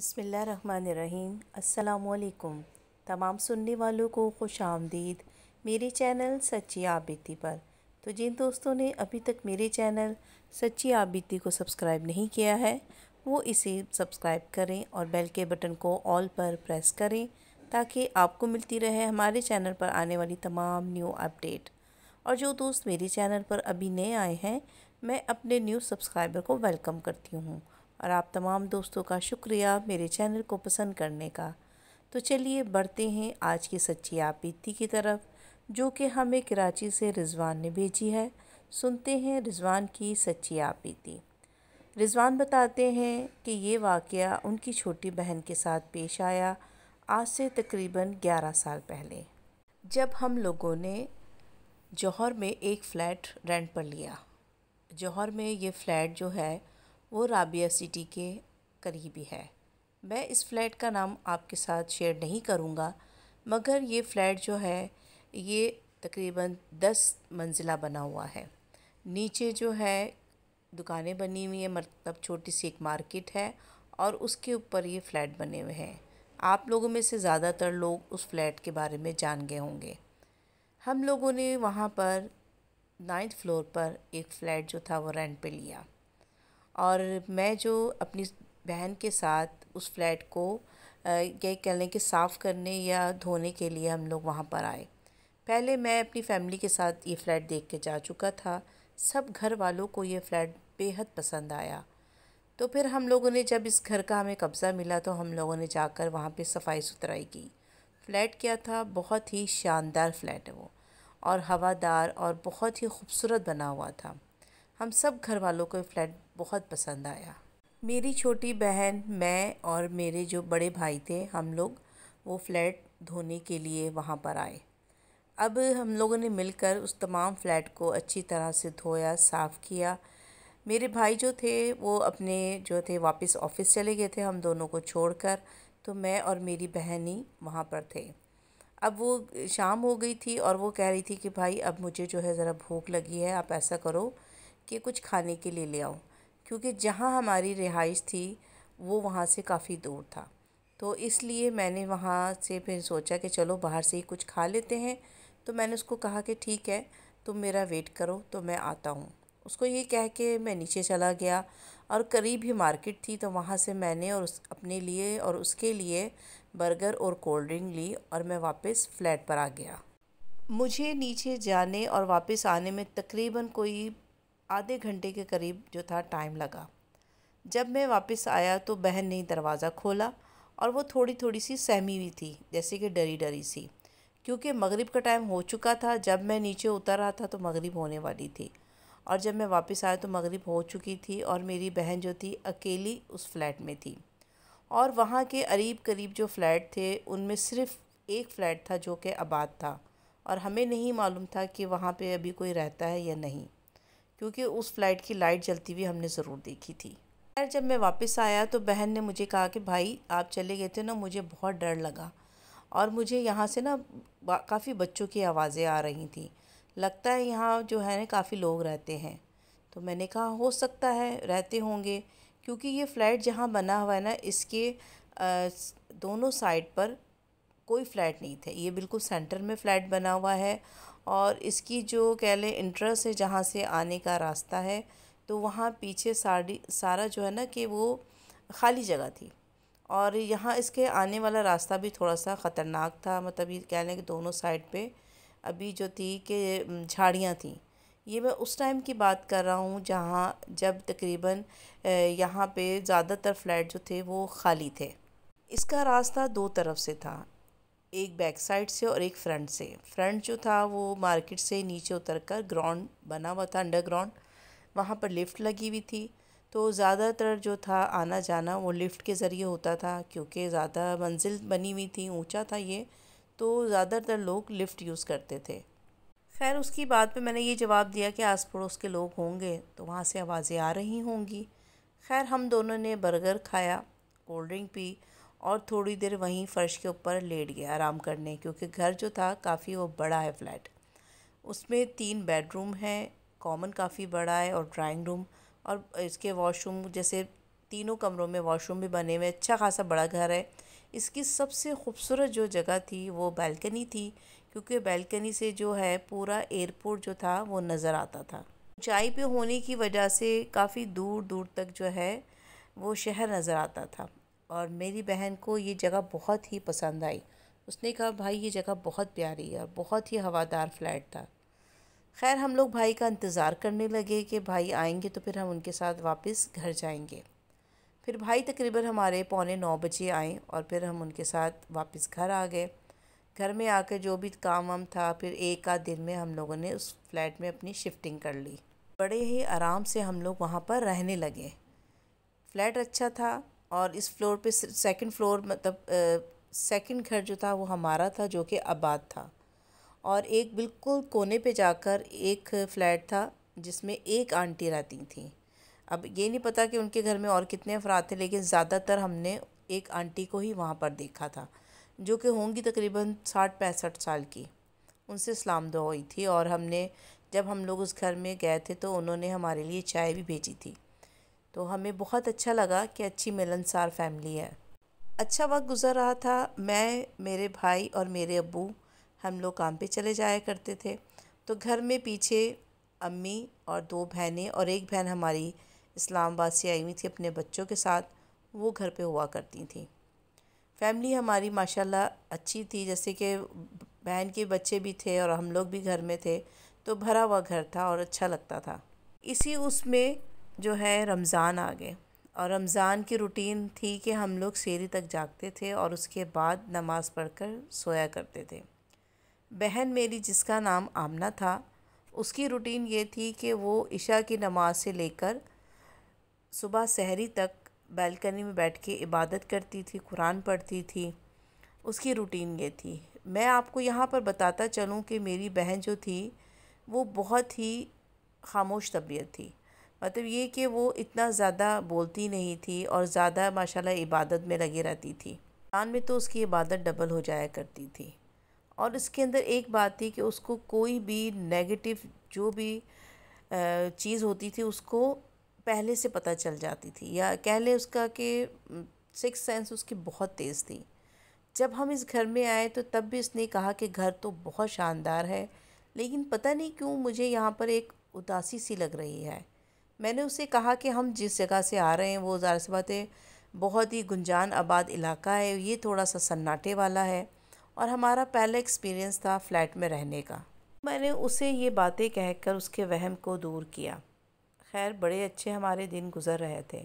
बसमीम् अल्लाम तमाम सुनने वालों को खुश आमदीद मेरे चैनल सच्ची आबिती पर तो जिन दोस्तों ने अभी तक मेरे चैनल सच्ची आबिती को सब्सक्राइब नहीं किया है वो इसे सब्सक्राइब करें और बेल के बटन को ऑल पर प्रेस करें ताकि आपको मिलती रहे हमारे चैनल पर आने वाली तमाम न्यू अपडेट और जो दोस्त मेरे चैनल पर अभी नए आए हैं मैं अपने न्यू सब्सक्राइबर को वेलकम करती हूँ और आप तमाम दोस्तों का शुक्रिया मेरे चैनल को पसंद करने का तो चलिए बढ़ते हैं आज की सच्ची आपीती की तरफ जो कि हमें कराची से रिजवान ने भेजी है सुनते हैं रिजवान की सच्ची आपीती रिजवान बताते हैं कि ये वाक़ उनकी छोटी बहन के साथ पेश आया आज से तकरीबन 11 साल पहले जब हम लोगों ने जौहर में एक फ़्लैट रेंट पर लिया जौहर में ये फ़्लैट जो है वो राबिया सिटी के करीबी है मैं इस फ्लैट का नाम आपके साथ शेयर नहीं करूँगा मगर ये फ़्लैट जो है ये तकरीबन दस मंजिला बना हुआ है नीचे जो है दुकानें बनी हुई हैं मतलब छोटी सी एक मार्केट है और उसके ऊपर ये फ्लैट बने हुए हैं आप लोगों में से ज़्यादातर लोग उस फ्लैट के बारे में जान गए होंगे हम लोगों ने वहाँ पर नाइन्थ फ्लोर पर एक फ़्लैट जो था वो रेंट पे लिया और मैं जो अपनी बहन के साथ उस फ्लैट को ये कह लें कि साफ़ करने या धोने के लिए हम लोग वहाँ पर आए पहले मैं अपनी फ़ैमिली के साथ ये फ़्लैट देख के जा चुका था सब घर वालों को ये फ़्लैट बेहद पसंद आया तो फिर हम लोगों ने जब इस घर का हमें कब्ज़ा मिला तो हम लोगों ने जाकर वहाँ पे सफाई सुथराई की फ़्लैट क्या था बहुत ही शानदार फ़्लैट है वो और हवादार और बहुत ही खूबसूरत बना हुआ था हम सब घर वालों को फ्लैट बहुत पसंद आया मेरी छोटी बहन मैं और मेरे जो बड़े भाई थे हम लोग वो फ्लैट धोने के लिए वहाँ पर आए अब हम लोगों ने मिलकर उस तमाम फ्लैट को अच्छी तरह से धोया साफ़ किया मेरे भाई जो थे वो अपने जो थे वापस ऑफ़िस चले गए थे हम दोनों को छोड़कर तो मैं और मेरी बहन ही वहाँ पर थे अब वो शाम हो गई थी और वो कह रही थी कि भाई अब मुझे जो है ज़रा भूख लगी है आप ऐसा करो कि कुछ खाने के लिए ले आओ क्योंकि जहाँ हमारी रिहाइश थी वो वहाँ से काफ़ी दूर था तो इसलिए मैंने वहाँ से फिर सोचा कि चलो बाहर से ही कुछ खा लेते हैं तो मैंने उसको कहा कि ठीक है तुम मेरा वेट करो तो मैं आता हूँ उसको ये कह के मैं नीचे चला गया और करीब ही मार्केट थी तो वहाँ से मैंने और उस अपने लिए और उसके लिए बर्गर और कोल्ड ड्रिंक ली और मैं वापस फ्लैट पर आ गया मुझे नीचे जाने और वापस आने में तकरीबन कोई आधे घंटे के करीब जो था टाइम लगा जब मैं वापस आया तो बहन ने दरवाज़ा खोला और वो थोड़ी थोड़ी सी सहमी हुई थी जैसे कि डरी डरी सी क्योंकि मगरिब का टाइम हो चुका था जब मैं नीचे उतर रहा था तो मगरिब होने वाली थी और जब मैं वापस आया तो मगरिब हो चुकी थी और मेरी बहन जो थी अकेली उस फ्लैट में थी और वहाँ के अरीब करीब जो फ्लैट थे उनमें सिर्फ एक फ़्लैट था जो कि आबाद था और हमें नहीं मालूम था कि वहाँ पे अभी कोई रहता है या नहीं क्योंकि उस फ्लाइट की लाइट जलती हुई हमने ज़रूर देखी थी खैर जब मैं वापस आया तो बहन ने मुझे कहा कि भाई आप चले गए थे ना मुझे बहुत डर लगा और मुझे यहाँ से ना काफ़ी बच्चों की आवाज़ें आ रही थी लगता है यहाँ जो है ना काफ़ी लोग रहते हैं तो मैंने कहा हो सकता है रहते होंगे क्योंकि ये फ्लैट जहाँ बना हुआ है ना इसके दोनों साइड पर कोई फ्लैट नहीं थे ये बिल्कुल सेंटर में फ्लैट बना हुआ है और इसकी जो कह लें इंटरेस्ट है जहाँ से आने का रास्ता है तो वहाँ पीछे साड़ी सारा जो है ना कि वो खाली जगह थी और यहाँ इसके आने वाला रास्ता भी थोड़ा सा ख़तरनाक था मतलब ये कह लें कि दोनों साइड पे अभी जो थी कि झाड़ियाँ थी ये मैं उस टाइम की बात कर रहा हूँ जहाँ जब तकरीबन यहाँ पे ज़्यादातर फ्लैट जो थे वो खाली थे इसका रास्ता दो तरफ से था एक बैक साइड से और एक फ्रंट से फ्रंट जो था वो मार्केट से नीचे उतर कर ग्राउंड बना हुआ था अंडरग्राउंड वहाँ पर लिफ्ट लगी हुई थी तो ज़्यादातर जो था आना जाना वो लिफ्ट के ज़रिए होता था क्योंकि ज़्यादा मंजिल बनी हुई थी ऊंचा था ये तो ज़्यादातर लोग लिफ्ट यूज़ करते थे खैर उसकी बात पे मैंने ये जवाब दिया कि आस पड़ोस के लोग होंगे तो वहाँ से आवाज़ें आ रही होंगी खैर हम दोनों ने बर्गर खाया कोल्ड ड्रिंक पी और थोड़ी देर वहीं फ़र्श के ऊपर लेट गया आराम करने क्योंकि घर जो था काफ़ी वो बड़ा है फ्लैट उसमें तीन बेडरूम है कॉमन काफ़ी बड़ा है और ड्राइंग रूम और इसके वॉशरूम जैसे तीनों कमरों में वॉशरूम भी बने हुए अच्छा खासा बड़ा घर है इसकी सबसे खूबसूरत जो जगह थी वो बैल्कनी थी क्योंकि बैल्कनी से जो है पूरा एयरपोर्ट जो था वो नज़र आता था ऊंचाई पे होने की वजह से काफ़ी दूर दूर तक जो है वो शहर नज़र आता था और मेरी बहन को ये जगह बहुत ही पसंद आई उसने कहा भाई ये जगह बहुत प्यारी है और बहुत ही हवादार फ्लैट था खैर हम लोग भाई का इंतज़ार करने लगे कि भाई आएंगे तो फिर हम उनके साथ वापस घर जाएंगे फिर भाई तकरीबन हमारे पौने नौ बजे आए और फिर हम उनके साथ वापस घर आ गए घर में आकर जो भी काम वाम था फिर एक आध दिन में हम लोगों ने उस फ्लैट में अपनी शिफ्टिंग कर ली बड़े ही आराम से हम लोग वहाँ पर रहने लगे फ्लैट अच्छा था और इस फ्लोर पे सेकंड फ्लोर मतलब सेकंड घर जो था वो हमारा था जो कि आबाद था और एक बिल्कुल कोने पे जाकर एक फ्लैट था जिसमें एक आंटी रहती थी अब ये नहीं पता कि उनके घर में और कितने अफराद थे लेकिन ज़्यादातर हमने एक आंटी को ही वहाँ पर देखा था जो कि होंगी तकरीबन साठ पैंसठ साल की उनसे सलाम दुआ हुई थी और हमने जब हम लोग उस घर में गए थे तो उन्होंने हमारे लिए चाय भी भेजी थी तो हमें बहुत अच्छा लगा कि अच्छी मिलनसार फैमिली है अच्छा वक्त गुजर रहा था मैं मेरे भाई और मेरे अबू हम लोग काम पे चले जाया करते थे तो घर में पीछे अम्मी और दो बहनें और एक बहन हमारी इस्लामाबाद से आई हुई थी अपने बच्चों के साथ वो घर पे हुआ करती थी फैमिली हमारी माशाल्लाह अच्छी थी जैसे कि बहन के बच्चे भी थे और हम लोग भी घर में थे तो भरा हुआ घर था और अच्छा लगता था इसी उसमें जो है रमज़ान आ गए और रमज़ान की रूटीन थी कि हम लोग शेरी तक जागते थे और उसके बाद नमाज़ पढ़कर सोया करते थे बहन मेरी जिसका नाम आमना था उसकी रूटीन ये थी कि वो इशा की नमाज से लेकर सुबह सहरी तक बैलकनी में बैठ के इबादत करती थी कुरान पढ़ती थी उसकी रूटीन ये थी मैं आपको यहाँ पर बताता चलूँ कि मेरी बहन जो थी वो बहुत ही खामोश तबीयत थी मतलब ये कि वो इतना ज़्यादा बोलती नहीं थी और ज़्यादा माशाल्लाह इबादत में लगी रहती थी कान में तो उसकी इबादत डबल हो जाया करती थी और इसके अंदर एक बात थी कि उसको कोई भी नेगेटिव जो भी चीज़ होती थी उसको पहले से पता चल जाती थी या कह लें उसका कि सिक्स सेंस उसकी बहुत तेज़ थी जब हम इस घर में आए तो तब भी इसने कहा कि घर तो बहुत शानदार है लेकिन पता नहीं क्यों मुझे यहाँ पर एक उदासी सी लग रही है मैंने उससे कहा कि हम जिस जगह से आ रहे हैं वो ज़ाहिर सी बात है बहुत ही गुंजान आबाद इलाका है ये थोड़ा सा सन्नाटे वाला है और हमारा पहला एक्सपीरियंस था फ्लैट में रहने का मैंने उसे ये बातें कहकर उसके वहम को दूर किया खैर बड़े अच्छे हमारे दिन गुज़र रहे थे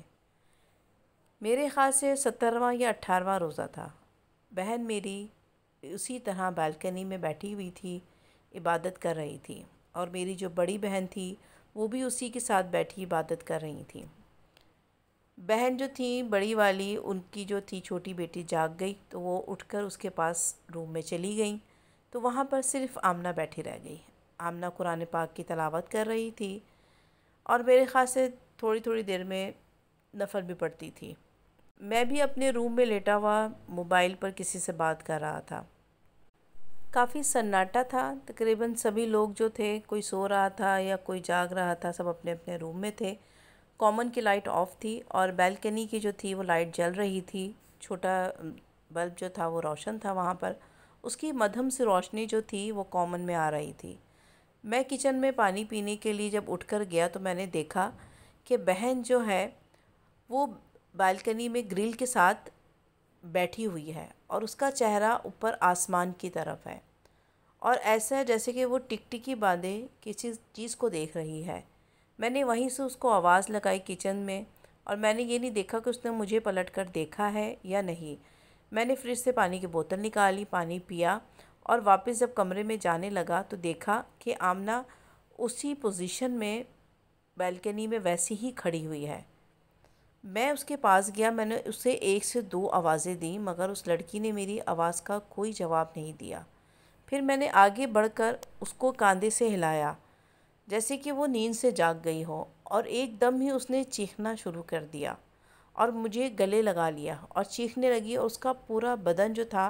मेरे ख़्याल से सत्तरवा या अट्ठारवा रोज़ा था बहन मेरी उसी तरह बालकनी में बैठी हुई थी इबादत कर रही थी और मेरी जो बड़ी बहन थी वो भी उसी के साथ बैठी इबादत कर रही थी बहन जो थी बड़ी वाली उनकी जो थी छोटी बेटी जाग गई तो वो उठकर उसके पास रूम में चली गई तो वहाँ पर सिर्फ आमना बैठी रह गई आमना कुरान पाक की तलावत कर रही थी और मेरे ख़्याल से थोड़ी थोड़ी देर में नफल भी पड़ती थी मैं भी अपने रूम में लेटा हुआ मोबाइल पर किसी से बात कर रहा था काफ़ी सन्नाटा था तकरीबन सभी लोग जो थे कोई सो रहा था या कोई जाग रहा था सब अपने अपने रूम में थे कॉमन की लाइट ऑफ़ थी और बैल्कनी की जो थी वो लाइट जल रही थी छोटा बल्ब जो था वो रोशन था वहाँ पर उसकी मध्यम से रोशनी जो थी वो कॉमन में आ रही थी मैं किचन में पानी पीने के लिए जब उठकर गया तो मैंने देखा कि बहन जो है वो बालकनी में ग्रिल के साथ बैठी हुई है और उसका चेहरा ऊपर आसमान की तरफ है और ऐसा है जैसे कि वो टिकटिकी बांधे किसी चीज़ को देख रही है मैंने वहीं से उसको आवाज़ लगाई किचन में और मैंने ये नहीं देखा कि उसने मुझे पलट कर देखा है या नहीं मैंने फ्रिज से पानी की बोतल निकाली पानी पिया और वापस जब कमरे में जाने लगा तो देखा कि आमना उसी पोजीशन में बैल्कनी में वैसी ही खड़ी हुई है मैं उसके पास गया मैंने उसे एक से दो आवाज़ें दी मगर उस लड़की ने मेरी आवाज़ का कोई जवाब नहीं दिया फिर मैंने आगे बढ़कर उसको कांधे से हिलाया जैसे कि वो नींद से जाग गई हो और एकदम ही उसने चीखना शुरू कर दिया और मुझे गले लगा लिया और चीखने लगी और उसका पूरा बदन जो था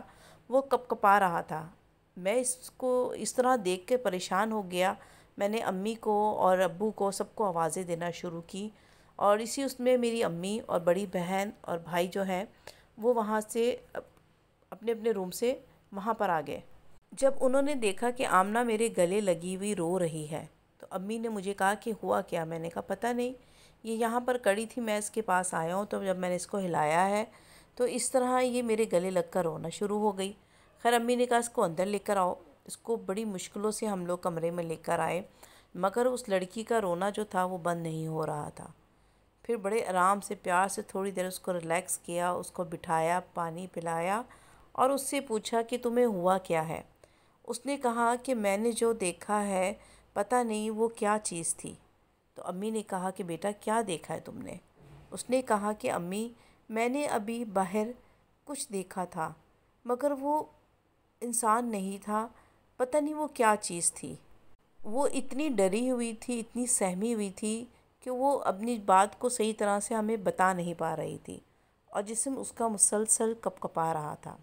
वो कपकपा रहा था मैं इसको इस तरह देख के परेशान हो गया मैंने अम्मी को और अब्बू को सबको आवाज़ें देना शुरू की और इसी उसमें मेरी अम्मी और बड़ी बहन और भाई जो हैं वो वहाँ से अपने अपने रूम से वहाँ पर आ गए जब उन्होंने देखा कि आमना मेरे गले लगी हुई रो रही है तो अम्मी ने मुझे कहा कि हुआ क्या मैंने कहा पता नहीं ये यहाँ पर कड़ी थी मैं इसके पास आया हूँ तो जब मैंने इसको हिलाया है तो इस तरह ये मेरे गले लग कर रोना शुरू हो गई खैर अम्मी ने कहा इसको अंदर लेकर आओ इसको बड़ी मुश्किलों से हम लोग कमरे में लेकर आए मगर उस लड़की का रोना जो था वो बंद नहीं हो रहा था फिर बड़े आराम से प्यार से थोड़ी देर उसको रिलैक्स किया उसको बिठाया पानी पिलाया और उससे पूछा कि तुम्हें हुआ क्या है उसने कहा कि मैंने जो देखा है पता नहीं वो क्या चीज़ थी तो अम्मी ने कहा कि बेटा क्या देखा है तुमने उसने कहा कि अम्मी मैंने अभी बाहर कुछ देखा था मगर वो इंसान नहीं था पता नहीं वो क्या चीज़ थी वो इतनी डरी हुई थी इतनी सहमी हुई थी कि वो अपनी बात को सही तरह से हमें बता नहीं पा रही थी और जिसम उसका मुसलसल कप कपा रहा था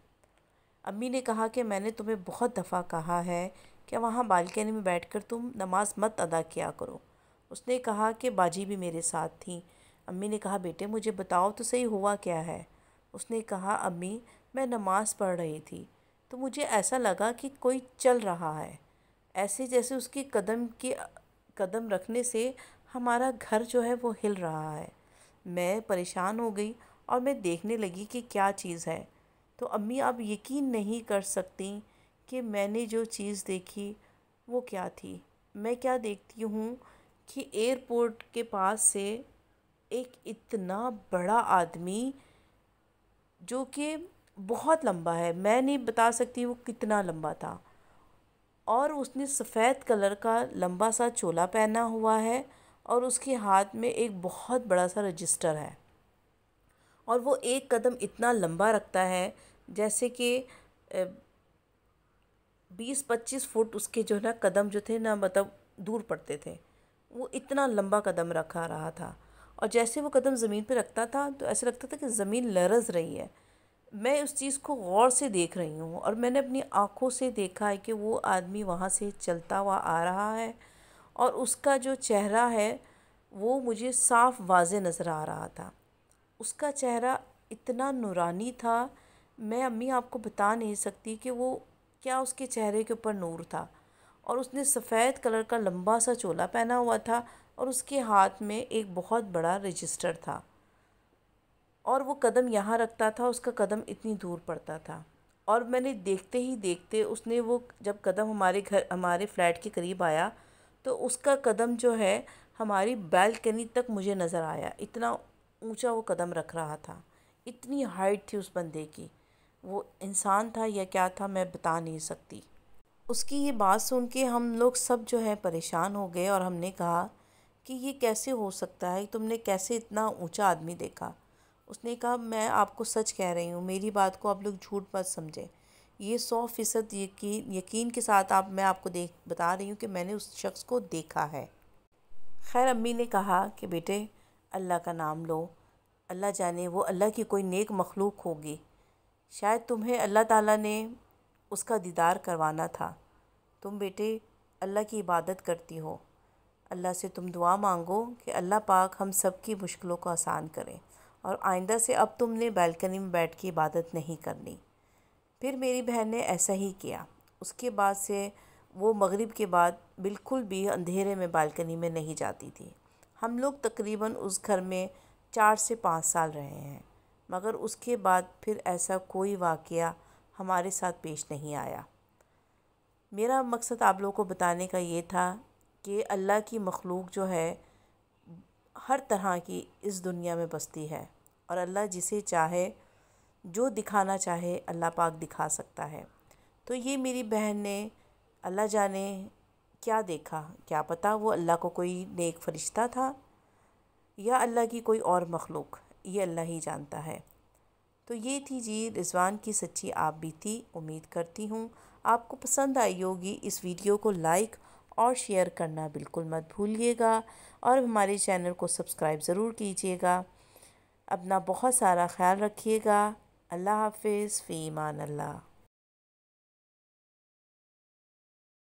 अम्मी ने कहा कि मैंने तुम्हें बहुत दफ़ा कहा है कि वहाँ बालकनी में बैठकर तुम नमाज़ मत अदा किया करो उसने कहा कि बाजी भी मेरे साथ थी अम्मी ने कहा बेटे मुझे बताओ तो सही हुआ क्या है उसने कहा अम्मी मैं नमाज़ पढ़ रही थी तो मुझे ऐसा लगा कि कोई चल रहा है ऐसे जैसे उसके कदम के कदम रखने से हमारा घर जो है वो हिल रहा है मैं परेशान हो गई और मैं देखने लगी कि क्या चीज़ है तो अम्मी आप यकीन नहीं कर सकती कि मैंने जो चीज़ देखी वो क्या थी मैं क्या देखती हूँ कि एयरपोर्ट के पास से एक इतना बड़ा आदमी जो कि बहुत लंबा है मैं नहीं बता सकती वो कितना लंबा था और उसने सफ़ेद कलर का लंबा सा चोला पहना हुआ है और उसके हाथ में एक बहुत बड़ा सा रजिस्टर है और वो एक कदम इतना लंबा रखता है जैसे कि बीस पच्चीस फुट उसके जो है ना कदम जो थे ना मतलब दूर पड़ते थे वो इतना लंबा कदम रखा रहा था और जैसे वो कदम ज़मीन पर रखता था तो ऐसा लगता था कि ज़मीन लरज रही है मैं उस चीज़ को गौर से देख रही हूँ और मैंने अपनी आँखों से देखा है कि वो आदमी वहाँ से चलता हुआ आ रहा है और उसका जो चेहरा है वो मुझे साफ वाज नज़र आ रहा था उसका चेहरा इतना नूरानी था मैं अम्मी आपको बता नहीं सकती कि वो क्या उसके चेहरे के ऊपर नूर था और उसने सफ़ेद कलर का लंबा सा चोला पहना हुआ था और उसके हाथ में एक बहुत बड़ा रजिस्टर था और वो कदम यहाँ रखता था उसका कदम इतनी दूर पड़ता था और मैंने देखते ही देखते उसने वो जब कदम हमारे घर हमारे फ्लैट के करीब आया तो उसका कदम जो है हमारी बैल्कनी तक मुझे नज़र आया इतना ऊंचा वो कदम रख रहा था इतनी हाइट थी उस बंदे की वो इंसान था या क्या था मैं बता नहीं सकती उसकी ये बात सुन के हम लोग सब जो है परेशान हो गए और हमने कहा कि ये कैसे हो सकता है तुमने कैसे इतना ऊंचा आदमी देखा उसने कहा मैं आपको सच कह रही हूँ मेरी बात को आप लोग झूठ मत समझें ये सौ फ़ीसद यकीन यकीन के साथ आप मैं आपको देख बता रही हूँ कि मैंने उस शख्स को देखा है खैर अम्मी ने कहा कि बेटे अल्लाह का नाम लो अल्लाह जाने वो अल्लाह की कोई नेक मखलूक होगी शायद तुम्हें अल्लाह ताला ने उसका दीदार करवाना था तुम बेटे अल्लाह की इबादत करती हो अल्लाह से तुम दुआ मांगो कि अल्लाह पाक हम सब की मुश्किलों को आसान करें और आइंदा से अब तुमने बैल्कनी में बैठ के इबादत नहीं करनी फिर मेरी बहन ने ऐसा ही किया उसके बाद से वो मगरिब के बाद बिल्कुल भी अंधेरे में बालकनी में नहीं जाती थी हम लोग तकरीबन उस घर में चार से पाँच साल रहे हैं मगर उसके बाद फिर ऐसा कोई वाक़ हमारे साथ पेश नहीं आया मेरा मकसद आप लोगों को बताने का ये था कि अल्लाह की मखलूक जो है हर तरह की इस दुनिया में बसती है और अल्लाह जिसे चाहे जो दिखाना चाहे अल्लाह पाक दिखा सकता है तो ये मेरी बहन ने अल्लाह जाने क्या देखा क्या पता वो अल्लाह को कोई नेक फरिश्ता था या अल्लाह की कोई और मखलूक ये अल्लाह ही जानता है तो ये थी जी रिजवान की सच्ची आप भी थी उम्मीद करती हूँ आपको पसंद आई होगी इस वीडियो को लाइक और शेयर करना बिल्कुल मत भूलिएगा और हमारे चैनल को सब्सक्राइब ज़रूर कीजिएगा अपना बहुत सारा ख्याल रखिएगा अल्लाह हाफिज़ फ़ीमान अल्लाह